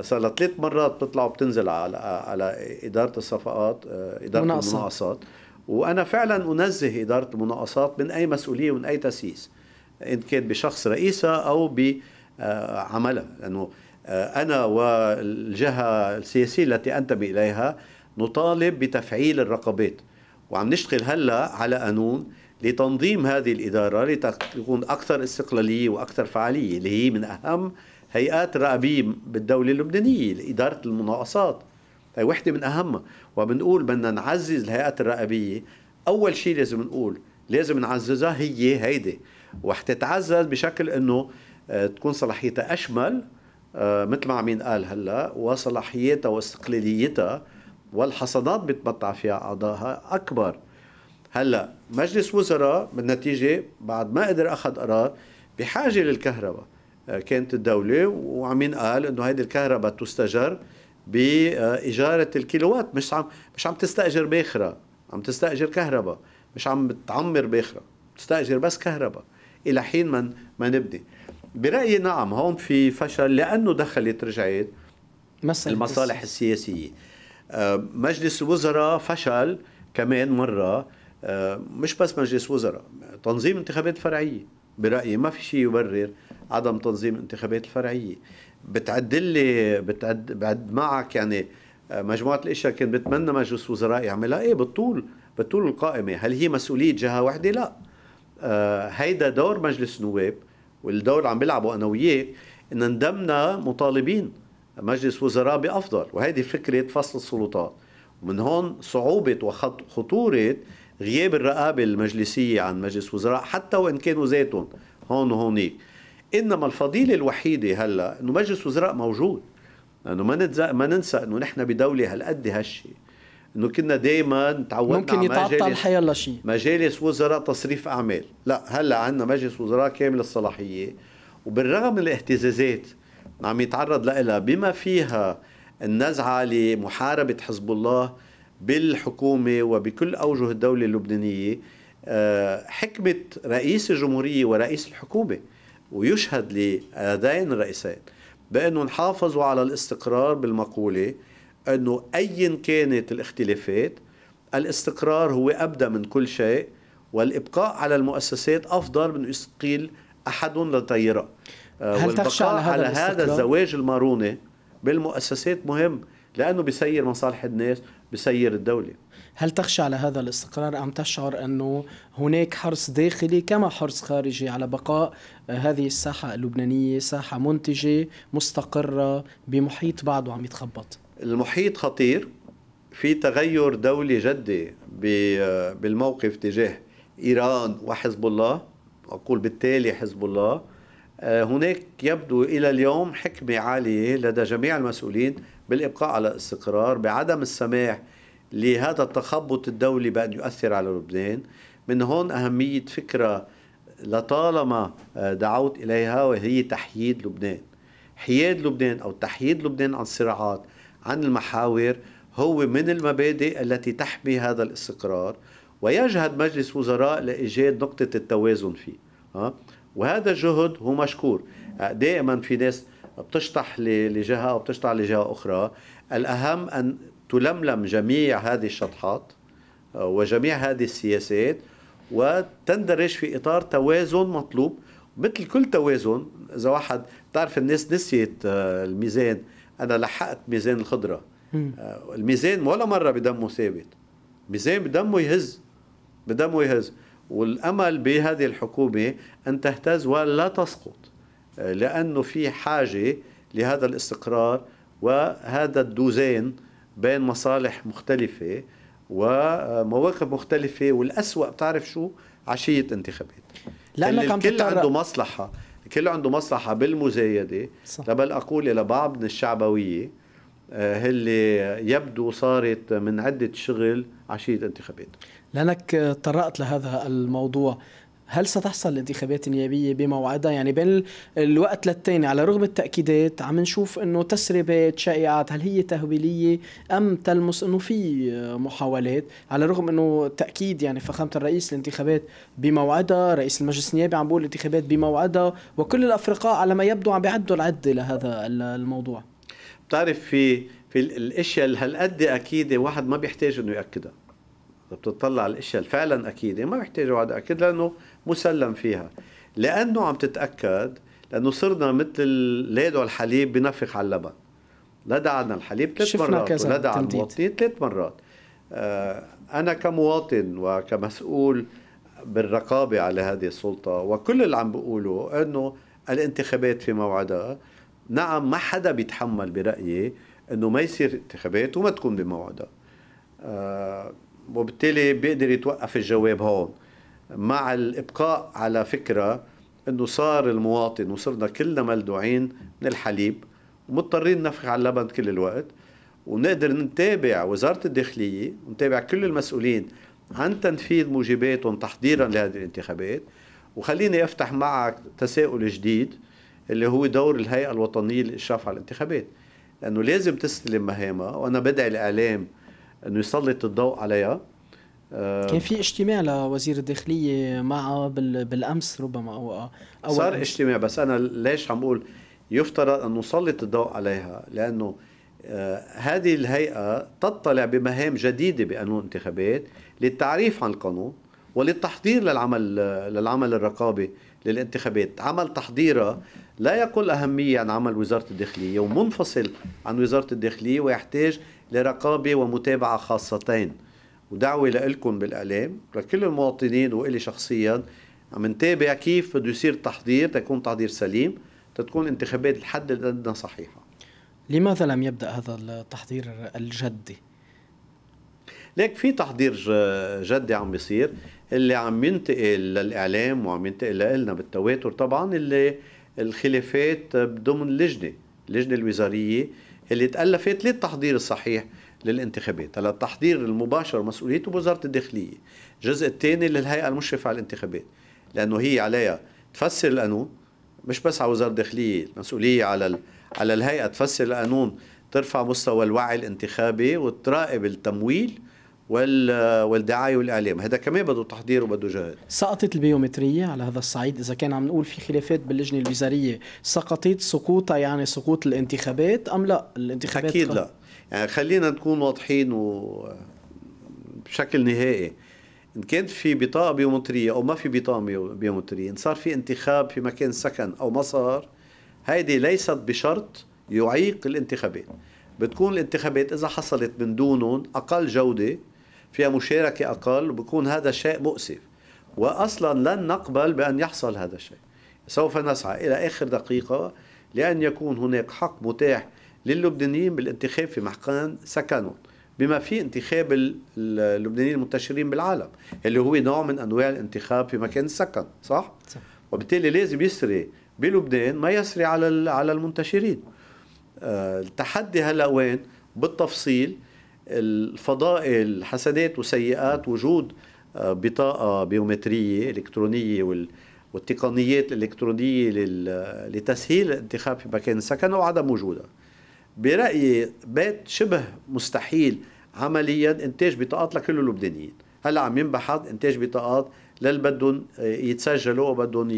صار ثلاث مرات بتطلع وبتنزل على على اداره الصفقات اداره مناقصات وانا فعلا انزه اداره المناقصات من اي مسؤوليه ومن اي تسييس ان كان بشخص رئيسها او بعملها لانه آه، انا والجهه السياسيه التي انتمي اليها نطالب بتفعيل الرقابات وعم نشتغل هلا على قانون لتنظيم هذه الاداره لتكون اكثر استقلاليه واكثر فعاليه اللي هي من اهم هيئات الرقابيه بالدوله اللبنانيه اداره المناقصات هي وحدة من أهمها وبنقول بدنا نعزز الهيئات الرقابية أول شيء لازم نقول لازم نعززها هي هيدي وحتتعزز بشكل أنه آه، تكون صلاحيتها أشمل آه، مثل ما عمين قال هلا وصلاحيتها واستقلاليتها والحصادات بتمتع فيها أعضائها أكبر هلا مجلس وزراء بالنتيجة بعد ما قدر أخذ قرار بحاجة للكهرباء آه، كانت الدولة وعمين قال إنه هيدي الكهرباء تستجر بإجارة الكيلووات مش عم مش عم تستأجر باخرة عم تستأجر كهرباء مش عم بتعمر باخرة تستأجر بس كهرباء إلى حين ما ما نبني برأيي نعم هون في فشل لأنه دخلت رجعت المصالح السياسية آه، مجلس الوزراء فشل كمان مرة آه، مش بس مجلس وزراء تنظيم انتخابات فرعية برأيي ما في شيء يبرر عدم تنظيم الانتخابات الفرعية بتعدل لي بتعد بعد معك يعني آه، مجموعه الاشياء كنت بتمنى مجلس وزراء يعملها ايه بالطول بالطول القائمه هل هي مسؤوليه جهه واحده لا آه هيدا دور مجلس نواب والدور اللي عم بيلعبه انا وياك ان ندمنا مطالبين مجلس وزراء بافضل وهيدي فكره فصل السلطات ومن هون صعوبه وخطوره غياب الرقابه المجلسيه عن مجلس وزراء حتى وان كانوا ذاتهم هون وهونيك انما الفضيله الوحيده هلا انه مجلس وزراء موجود لانه ما ما ننسى انه نحن بدوله هالقد هالشيء انه كنا دائما تعودنا ممكن يتعطل الله شيء مجالس وزراء تصريف اعمال لا هلا عندنا مجلس وزراء كامل الصلاحيه وبالرغم من الاهتزازات عم يتعرض لها بما فيها النزعه لمحاربه حزب الله بالحكومه وبكل اوجه الدوله اللبنانيه آه، حكمه رئيس الجمهوريه ورئيس الحكومه ويشهد لهذين الرئيسين بأنه نحافظوا على الاستقرار بالمقولة أنه أيا كانت الاختلافات الاستقرار هو أبدى من كل شيء والإبقاء على المؤسسات أفضل من يستقيل أحد لطيرة آه، هل تخشى على هذا, على هذا الزواج الماروني بالمؤسسات مهم لأنه بيسير مصالح الناس بيسير الدولة هل تخشى على هذا الاستقرار أم تشعر أنه هناك حرص داخلي كما حرص خارجي على بقاء آه، هذه الساحة اللبنانية ساحة منتجة مستقرة بمحيط بعده عم يتخبط المحيط خطير في تغير دولي جدي آه، بالموقف تجاه إيران وحزب الله أقول بالتالي حزب الله آه، هناك يبدو إلى اليوم حكمة عالية لدى جميع المسؤولين بالإبقاء على الاستقرار بعدم السماح لهذا التخبط الدولي بأن يؤثر على لبنان من هون أهمية فكرة لطالما آه، دعوت إليها وهي تحييد لبنان حياد لبنان أو تحييد لبنان عن الصراعات عن المحاور هو من المبادئ التي تحمي هذا الاستقرار ويجهد مجلس وزراء لإيجاد نقطة التوازن فيه آه؟ وهذا جهد هو مشكور آه، دائما في ناس بتشطح لجهة أو بتشطح لجهة أخرى الأهم أن تلملم جميع هذه الشطحات آه، وجميع هذه السياسات وتندرج في اطار توازن مطلوب مثل كل توازن اذا واحد تعرف الناس نسيت آه، الميزان انا لحقت ميزان الخضره آه، الميزان ولا مره بدمه ثابت ميزان بدمه يهز بدمه يهز والامل بهذه الحكومه ان تهتز ولا تسقط لانه في حاجه لهذا الاستقرار وهذا الدوزين بين مصالح مختلفة ومواقف مختلفة والأسوأ بتعرف شو عشية انتخابات لأنك عم الكل عنده مصلحة الكل عنده مصلحة بالمزايدة لبل أقول إلى من الشعبوية اللي آه، يبدو صارت من عدة شغل عشية انتخابات لأنك طرأت لهذا الموضوع هل ستحصل الانتخابات النيابية بموعدها يعني بين الوقت للتاني على رغم التأكيدات عم نشوف انه تسريبات شائعات هل هي تهويلية ام تلمس انه في محاولات على الرغم انه تأكيد يعني فخامة الرئيس الانتخابات بموعدها رئيس المجلس النيابي عم بيقول الانتخابات بموعدها وكل الأفرقاء على ما يبدو عم بيعدوا العدة لهذا الموضوع بتعرف في في الاشياء اللي هالقد اكيده واحد ما بيحتاج انه ياكدها بتطلع على الاشياء فعلا اكيده ما بيحتاج واحد ياكد لانه مسلم فيها لانه عم تتاكد لانه صرنا مثل الليد الحليب بنفخ على اللبن لدى عنا الحليب ثلاث مرات ولدى عن المواطنين ثلاث مرات آه، انا كمواطن وكمسؤول بالرقابه على هذه السلطه وكل اللي عم بقوله انه الانتخابات في موعدها نعم ما حدا بيتحمل برايي انه ما يصير انتخابات وما تكون بموعدها آه، وبالتالي بيقدر يتوقف الجواب هون مع الابقاء على فكره انه صار المواطن وصرنا كلنا ملدوعين من الحليب ومضطرين نفخ على اللبن كل الوقت ونقدر نتابع وزاره الداخليه ونتابع كل المسؤولين عن تنفيذ موجباتهم تحضيرا لهذه الانتخابات وخليني افتح معك تساؤل جديد اللي هو دور الهيئه الوطنيه للاشراف على الانتخابات لانه لازم تستلم مهامها وانا بدعي الاعلام انه يسلط الضوء عليها آه، كان في اجتماع لوزير الداخليه معه بالامس ربما او أو صار أمس. اجتماع بس انا ليش عم بقول يفترض ان نسلط الضوء عليها لانه آه، هذه الهيئه تطلع بمهام جديده بقانون الانتخابات للتعريف عن القانون وللتحضير للعمل للعمل الرقابي للانتخابات عمل تحضيره لا يقل أهمية عن عمل وزارة الداخلية ومنفصل عن وزارة الداخلية ويحتاج لرقابة ومتابعة خاصتين ودعوه لكم بالاعلام لكل المواطنين والي شخصيا عم نتابع كيف بده يصير التحضير تكون تحضير سليم تتكون انتخابات الحد الادنى صحيحه لماذا لم يبدا هذا التحضير الجدي؟ لك في تحضير جدي عم بيصير اللي عم ينتقل للاعلام وعم ينتقل لنا بالتواتر طبعا اللي الخلافات ضمن لجنه اللجنه الوزاريه اللي تالفت للتحضير الصحيح للانتخابات هلا التحضير المباشر مسؤوليته بوزارة الداخلية الجزء الثاني للهيئة المشرفة على الانتخابات لأنه هي عليها تفسر القانون مش بس على وزارة الداخلية المسؤولية على ال... على الهيئة تفسر القانون ترفع مستوى الوعي الانتخابي وتراقب التمويل وال... والدعايه والاعلام هذا كمان بده تحضير وبده جهد سقطت البيومتريه على هذا الصعيد اذا كان عم نقول في خلافات باللجنه الوزاريه سقطت سقوطها يعني سقوط الانتخابات ام لا الانتخابات اكيد خ... لا يعني خلينا نكون واضحين بشكل نهائي ان كان في بطاقه بيومتريه او ما في بطاقه بيومتريه ان صار في انتخاب في مكان سكن او ما صار هيدي ليست بشرط يعيق الانتخابات بتكون الانتخابات اذا حصلت من دونهم اقل جوده فيها مشاركه اقل وبكون هذا شيء مؤسف واصلا لن نقبل بان يحصل هذا الشيء سوف نسعى الى اخر دقيقه لان يكون هناك حق متاح للبنانيين بالانتخاب في محقان سكنهم بما في انتخاب اللبنانيين المنتشرين بالعالم اللي هو نوع من انواع الانتخاب في مكان السكن صح؟, صح. وبالتالي لازم يسري بلبنان ما يسري على على المنتشرين آه، التحدي هلا وين بالتفصيل الفضائل حسنات وسيئات وجود آه، بطاقه بيومتريه الكترونيه وال والتقنيات الالكترونيه لتسهيل الانتخاب في مكان السكن وعدم وجودها برايي بيت شبه مستحيل عمليا انتاج بطاقات لكل اللبنانيين هلا عم ينبحث انتاج بطاقات للي بدهم يتسجلوا وبدهم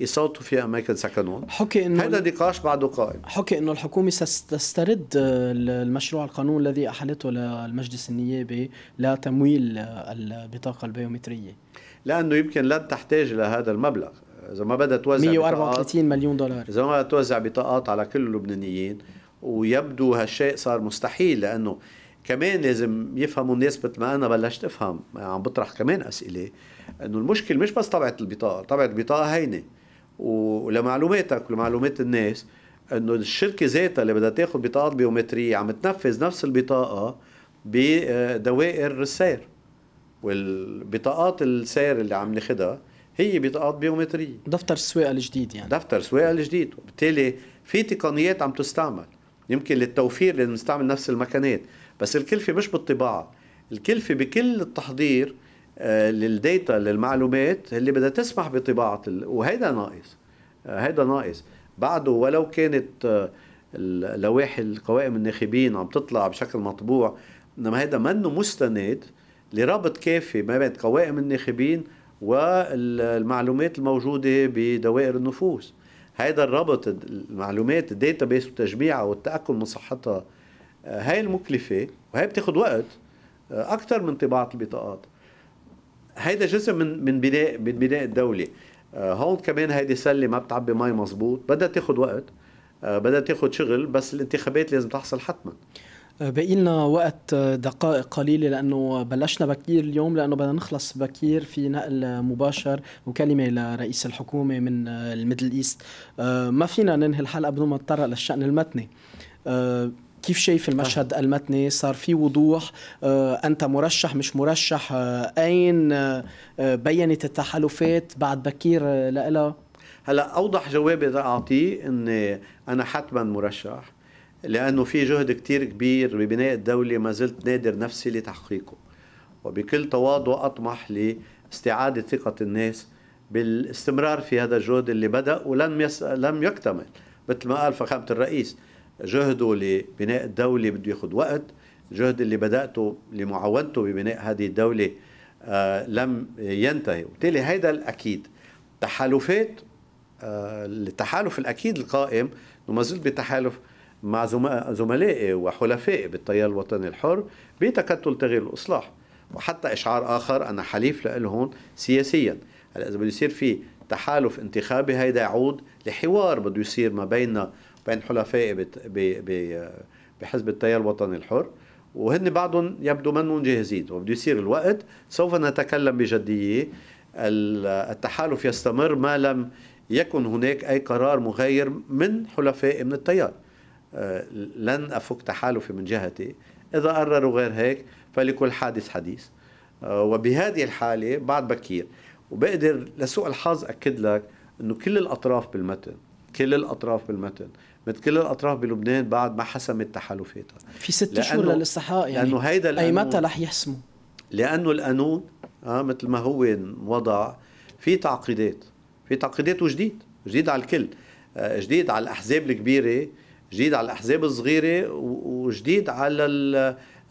يصوتوا في اماكن سكنهم حكي انه هذا نقاش بعده قائم حكي انه الحكومه ستسترد المشروع القانون الذي احلته للمجلس النيابي لتمويل البطاقه البيومتريه لانه يمكن لن تحتاج لهذا المبلغ اذا ما بدها توزع 134 مليون دولار اذا ما بدها توزع بطاقات على كل اللبنانيين ويبدو هالشيء صار مستحيل لانه كمان لازم يفهموا الناس مثل ما انا بلشت افهم يعني عم بطرح كمان اسئله انه المشكله مش بس طبعه البطاقه، طبعه البطاقه هينه ولمعلوماتك ولمعلومات الناس انه الشركه ذاتها اللي بدها تاخذ بطاقات بيومتريه عم تنفذ نفس البطاقه بدوائر السير والبطاقات السير اللي عم ناخذها هي بطاقات بيومتريه دفتر السواقه الجديد يعني دفتر السواقه الجديد وبالتالي في تقنيات عم تستعمل يمكن للتوفير لازم نستعمل نفس المكانات بس الكلفة مش بالطباعة الكلفة بكل التحضير آه، للديتا للمعلومات اللي بدها تسمح بطباعة وهيدا ناقص آه، هيدا ناقص بعده ولو كانت آه، لوائح القوائم الناخبين عم تطلع بشكل مطبوع انما هيدا منه مستند لربط كافي ما بين قوائم الناخبين والمعلومات الموجودة بدوائر النفوس هيدا الربط المعلومات الداتا بيس وتجميعها والتاكد من صحتها آه، هاي المكلفه وهي بتاخذ وقت آه، اكثر من طباعه البطاقات هيدا جزء من من بناء من بناء الدوله آه، هون كمان هيدي سله ما بتعبي مي مزبوط بدها تاخذ وقت بدها تاخذ شغل بس الانتخابات لازم تحصل حتما باقي لنا وقت دقائق قليله لانه بلشنا بكير اليوم لانه بدنا نخلص بكير في نقل مباشر وكلمه لرئيس الحكومه من الميدل ايست آه، ما فينا ننهي الحلقه بدون ما نتطرق للشان المتني آه، كيف شايف المشهد آه. المتني صار في وضوح أنت مرشح مش مرشح أين بينت التحالفات بعد بكير لإلها هلا أوضح جوابي أعطيه أني أنا حتما مرشح لأنه في جهد كثير كبير ببناء الدولة ما زلت نادر نفسي لتحقيقه وبكل تواضع أطمح لاستعادة ثقة الناس بالاستمرار في هذا الجهد اللي بدأ ولم يس... لم يكتمل مثل ما قال فخامة الرئيس جهده لبناء الدولة بده ياخذ وقت الجهد اللي بدأته لمعاونته ببناء هذه الدولة آه لم ينتهي وبالتالي هذا الأكيد تحالفات آه التحالف الأكيد القائم وما زلت بتحالف مع زملائي وحلفائي بالتيار الوطني الحر بتكتل تغيير الإصلاح وحتى إشعار آخر أنا حليف لهم سياسيا هلا إذا بده يصير في تحالف انتخابي هيدا يعود لحوار بده يصير ما بيننا وبين حلفائي بحزب التيار الوطني الحر وهن بعضهم يبدو منهم جاهزين وبده يصير الوقت سوف نتكلم بجدية التحالف يستمر ما لم يكن هناك أي قرار مغير من حلفائي من التيار آه، لن أفك تحالفي من جهتي إذا قرروا غير هيك فلكل حادث حديث آه، وبهذه الحالة بعد بكير وبقدر لسوء الحظ أكد لك أنه كل الأطراف بالمتن كل الأطراف بالمتن مثل كل الاطراف بلبنان بعد ما حسمت تحالفاتها في ست شهور للصحاء يعني لانه هيدا اي متى رح يحسموا؟ لانه القانون آه مثل ما هو وضع في تعقيدات في تعقيدات وجديد جديد على الكل آه، جديد على الاحزاب الكبيره جديد على الاحزاب الصغيره وجديد على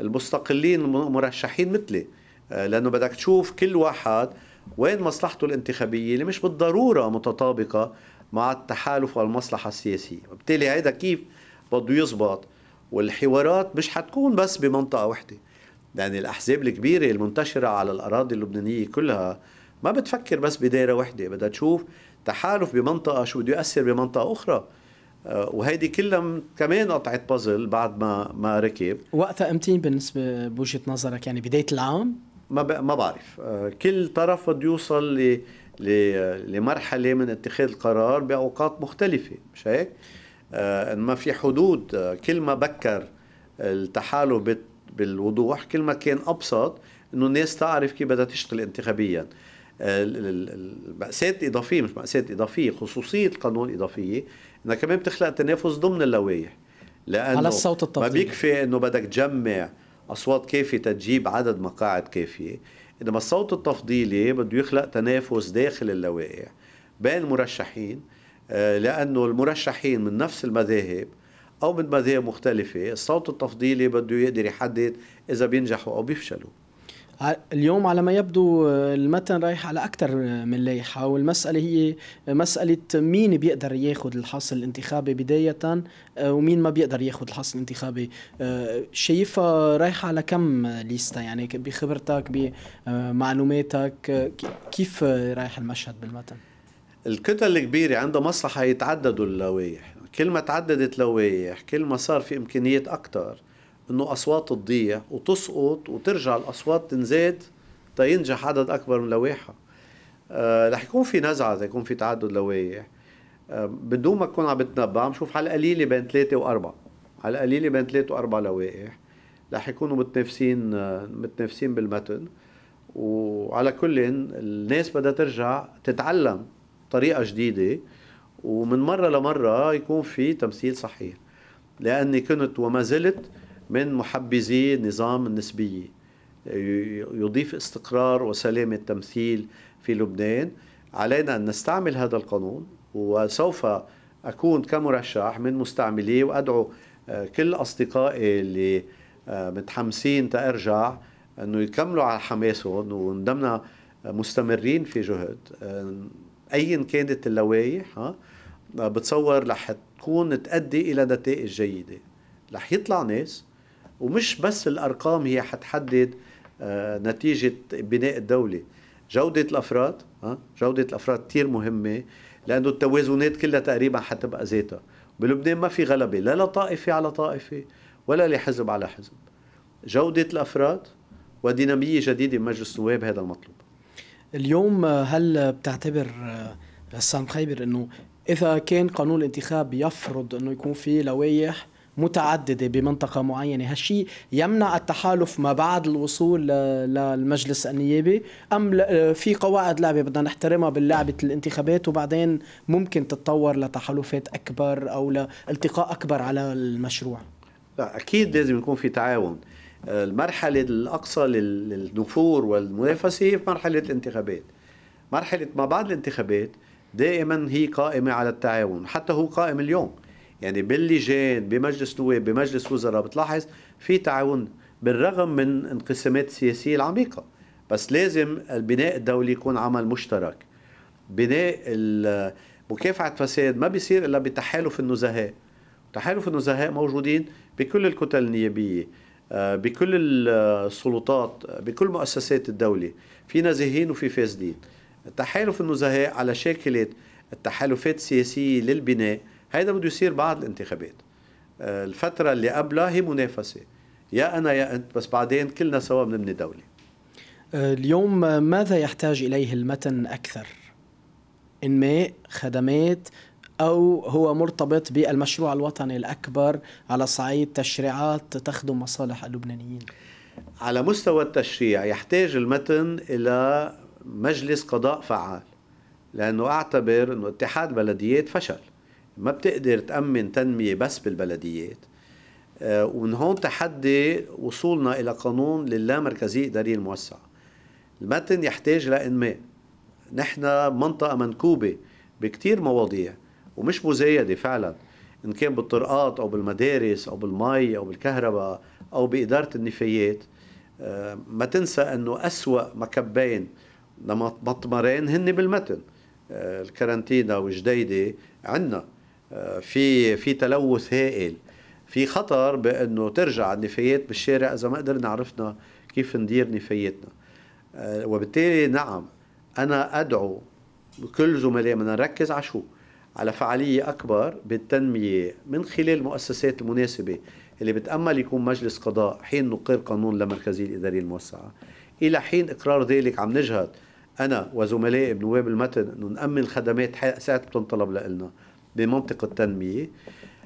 المستقلين المرشحين مثلي آه، لانه بدك تشوف كل واحد وين مصلحته الانتخابيه اللي مش بالضروره متطابقه مع التحالف والمصلحه السياسيه، وبالتالي هيدا كيف بده يزبط والحوارات مش حتكون بس بمنطقه وحده يعني الاحزاب الكبيره المنتشره على الاراضي اللبنانيه كلها ما بتفكر بس بدائره وحده بدها تشوف تحالف بمنطقه شو بده ياثر بمنطقه اخرى آه، وهيدي كلها كمان قطعه بازل بعد ما ما ركب وقتها امتى بالنسبه بوجهه نظرك يعني بدايه العام ما ب... ما بعرف آه، كل طرف بده يوصل ل... ل... لمرحله من اتخاذ القرار باوقات مختلفه مش هيك آه، ما في حدود كل ما بكر التحالف بالوضوح كل ما كان ابسط انه الناس تعرف كيف بدها تشتغل انتخابيا المأساة الإضافية مش مأساة إضافية خصوصية القانون الإضافية انها كمان بتخلق تنافس ضمن اللوائح لانه على الصوت التفضيلي ما بيكفي انه بدك تجمع اصوات كافيه تجيب عدد مقاعد كافيه انما الصوت التفضيلي بده يخلق تنافس داخل اللوائح بين المرشحين آه، لانه المرشحين من نفس المذاهب او من مذاهب مختلفه الصوت التفضيلي بده يقدر يحدد اذا بينجحوا او بيفشلوا اليوم على ما يبدو آه، المتن رايح على أكثر آه، من لايحة والمسألة هي آه، مسألة مين بيقدر ياخذ الحصل الانتخابي بداية ومين ما بيقدر ياخذ الحصل الانتخابي شايفها رايحة على كم ليستا يعني بخبرتك بمعلوماتك كيف رايح المشهد بالمتن؟ الكتل الكبيرة عندها مصلحة يتعددوا اللوائح كل ما تعددت لوائح كل ما صار في إمكانيات أكثر انه اصوات تضيع وتسقط وترجع الاصوات تنزاد تينجح عدد اكبر من لوائحها آه رح يكون في نزعه اذا يكون في تعدد لوائح آه بدون ما تكون عم بتنبأ عم شوف على القليله بين ثلاثه واربعه على القليله بين ثلاثه واربعه لوائح رح يكونوا متنافسين آه، متنافسين بالمتن وعلى كل الناس بدها ترجع تتعلم طريقه جديده ومن مره لمره يكون في تمثيل صحيح لاني كنت وما زلت من محبزي نظام النسبية يضيف استقرار وسلامة تمثيل في لبنان علينا أن نستعمل هذا القانون وسوف أكون كمرشح من مستعمليه وأدعو آه، كل أصدقائي اللي آه، متحمسين تأرجع أنه يكملوا على حماسهم وندمنا آه، مستمرين في جهد أيا كانت اللوائح ها بتصور رح تكون تؤدي إلى نتائج جيدة رح يطلع ناس ومش بس الارقام هي حتحدد آه، نتيجه بناء الدوله جوده الافراد جوده الافراد كثير مهمه لانه التوازنات كلها تقريبا حتبقى ذاتها بلبنان ما في غلبه لا لطائفه على طائفه ولا لحزب على حزب جوده الافراد وديناميه جديده بمجلس النواب هذا المطلوب اليوم آه، هل بتعتبر غسان آه، خيبر انه اذا كان قانون الانتخاب يفرض انه يكون في لوائح متعدده بمنطقه معينه هالشيء يمنع التحالف ما بعد الوصول للمجلس النيابي ام في قواعد لعبه بدنا نحترمها باللعبه الانتخابات وبعدين ممكن تتطور لتحالفات اكبر او لالتقاء اكبر على المشروع لا اكيد لازم يكون في تعاون المرحله الاقصى للنفور والمنافسه هي في مرحله الانتخابات مرحله ما بعد الانتخابات دائما هي قائمه على التعاون حتى هو قائم اليوم يعني باللجان بمجلس نواب بمجلس وزراء بتلاحظ في تعاون بالرغم من انقسامات سياسيه العميقه بس لازم البناء الدولي يكون عمل مشترك بناء مكافحه فساد ما بيصير الا بتحالف النزهاء تحالف النزهاء موجودين بكل الكتل النيابيه آه، بكل السلطات آه، بكل مؤسسات الدوله في نزاهين وفي فاسدين تحالف النزهاء على شاكله التحالفات السياسيه للبناء هيدا بده يصير بعد الانتخابات آه، الفترة اللي قبلها هي منافسة يا أنا يا أنت بس بعدين كلنا سوا بنبني دولة آه، اليوم ماذا يحتاج إليه المتن أكثر؟ إنماء خدمات أو هو مرتبط بالمشروع الوطني الأكبر على صعيد تشريعات تخدم مصالح اللبنانيين على مستوى التشريع يحتاج المتن إلى مجلس قضاء فعال لأنه أعتبر أنه اتحاد بلديات فشل ما بتقدر تأمن تنمية بس بالبلديات آه، ومن هون تحدي وصولنا إلى قانون للامركزية إدارية الموسعة المتن يحتاج لإنماء نحن منطقة منكوبة بكتير مواضيع ومش مزايدة فعلا إن كان بالطرقات أو بالمدارس أو بالمي أو بالكهرباء أو بإدارة النفايات آه، ما تنسى أنه أسوأ مكبين مطمرين هن بالمتن آه، الكارانتينا وجديدة عنا في في تلوث هائل في خطر بانه ترجع النفايات بالشارع اذا ما قدرنا عرفنا كيف ندير نفاياتنا آه، وبالتالي نعم انا ادعو كل زملائي بدنا نركز على شو على فعالية أكبر بالتنمية من خلال المؤسسات المناسبة اللي بتأمل يكون مجلس قضاء حين نقر قانون لمركزية الإدارية الموسعة إلى حين إقرار ذلك عم نجهد أنا وزملائي بنواب المتن أنه نأمن خدمات ساعات بتنطلب لنا بمنطق التنمية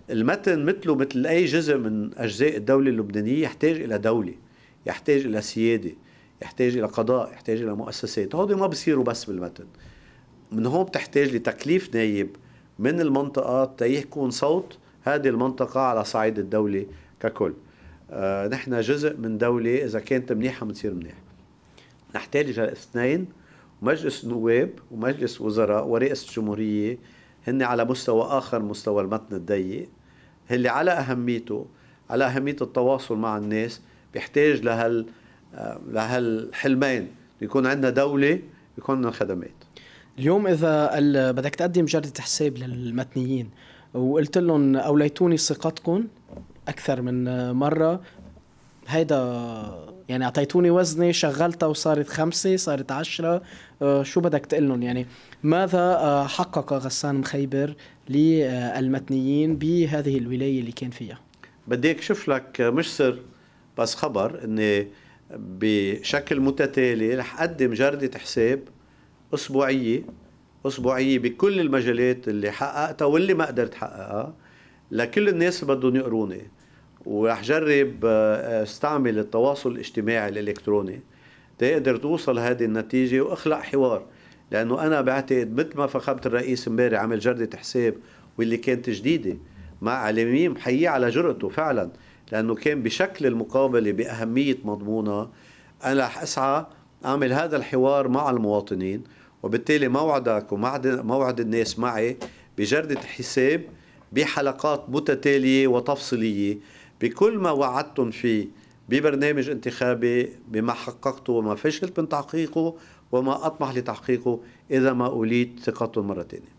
المتن مثله مثل أي جزء من أجزاء الدولة اللبنانية يحتاج إلى دولة يحتاج إلى سيادة يحتاج إلى قضاء يحتاج إلى مؤسسات هودي ما بصيروا بس بالمتن من هون بتحتاج لتكليف نايب من المنطقة تيكون صوت هذه المنطقة على صعيد الدولة ككل آه نحن جزء من دولة إذا كانت منيحة بتصير منيح نحتاج اثنين مجلس نواب ومجلس وزراء ورئاسة الجمهورية هن على مستوى آخر مستوى المتن الضيق اللي على أهميته على أهمية التواصل مع الناس بيحتاج لهال لهالحلمين يكون عندنا دولة يكون عندنا خدمات اليوم إذا بدك تقدم جردة حساب للمتنيين وقلت لهم أوليتوني ثقتكم أكثر من مرة هيدا يعني اعطيتوني وزني شغلتها وصارت خمسه صارت عشرة آه، شو بدك تقول لهم يعني ماذا آه، حقق غسان مخيبر للمتنيين بهذه الولايه اللي كان فيها بدي اكشف لك مش سر بس خبر اني بشكل متتالي رح اقدم جرده حساب اسبوعيه اسبوعيه بكل المجالات اللي حققتها واللي ما قدرت حققها لكل الناس اللي بدهم يقروني ورح جرب آه، استعمل التواصل الاجتماعي الالكتروني تقدر توصل هذه النتيجة واخلق حوار لأنه أنا بعتقد مثل ما فخامة الرئيس امبارح عمل جردة حساب واللي كانت جديدة مع اليمين بحييه على جرأته فعلا لأنه كان بشكل المقابلة بأهمية مضمونها أنا رح أسعى أعمل هذا الحوار مع المواطنين وبالتالي موعدك وموعد الناس معي بجردة حساب بحلقات متتالية وتفصيلية بكل ما وعدتم فيه ببرنامج انتخابي بما حققته وما فشلت من تحقيقه وما أطمح لتحقيقه إذا ما أوليت ثقته مرة ثانية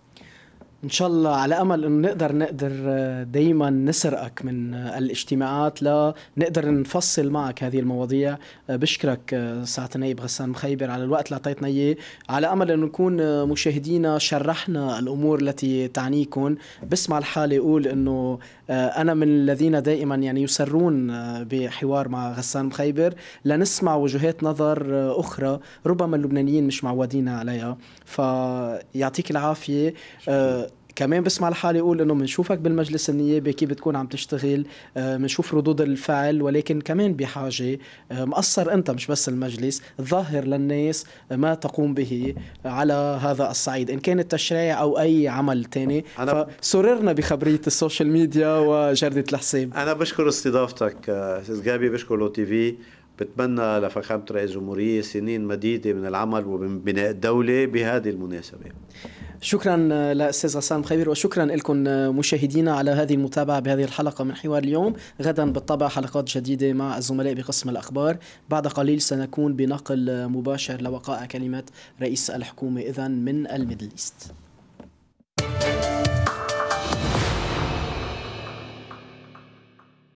ان شاء الله على امل انه نقدر نقدر آه، دائما نسرقك من آه، الاجتماعات لنقدر نفصل معك هذه المواضيع آه، بشكرك سعاده النائب غسان مخيبر على الوقت اللي اعطيتنا اياه على امل انه نكون مشاهدينا شرحنا الامور التي تعنيكم بسمع الحاله اقول انه آه، انا من الذين دائما يعني يسرون آه، بحوار مع غسان مخيبر لنسمع وجهات نظر آه، اخرى ربما اللبنانيين مش معودين عليها فيعطيك العافيه شكرا. كمان بسمع لحالي اقول انه بنشوفك بالمجلس النيابي كيف بتكون عم تشتغل بنشوف آه، ردود الفعل ولكن كمان بحاجه آه، مقصر انت مش بس المجلس ظاهر للناس ما تقوم به على هذا الصعيد ان كان التشريع او اي عمل تاني أنا فسررنا بخبريه السوشيال ميديا وجرده الحساب انا بشكر استضافتك آه، استاذ جابي بشكر لو تي في بتمنى لفخامة رئيس الجمهورية سنين مديدة من العمل ومن بناء الدولة بهذه المناسبة شكرا آه، للاستاذ غسان خبير وشكرا لكم آه، مشاهدينا على هذه المتابعه بهذه الحلقه من حوار اليوم غدا بالطبع حلقات جديده مع الزملاء بقسم الاخبار بعد قليل سنكون بنقل آه، مباشر لوقائع كلمه رئيس الحكومه اذا من الميدل ايست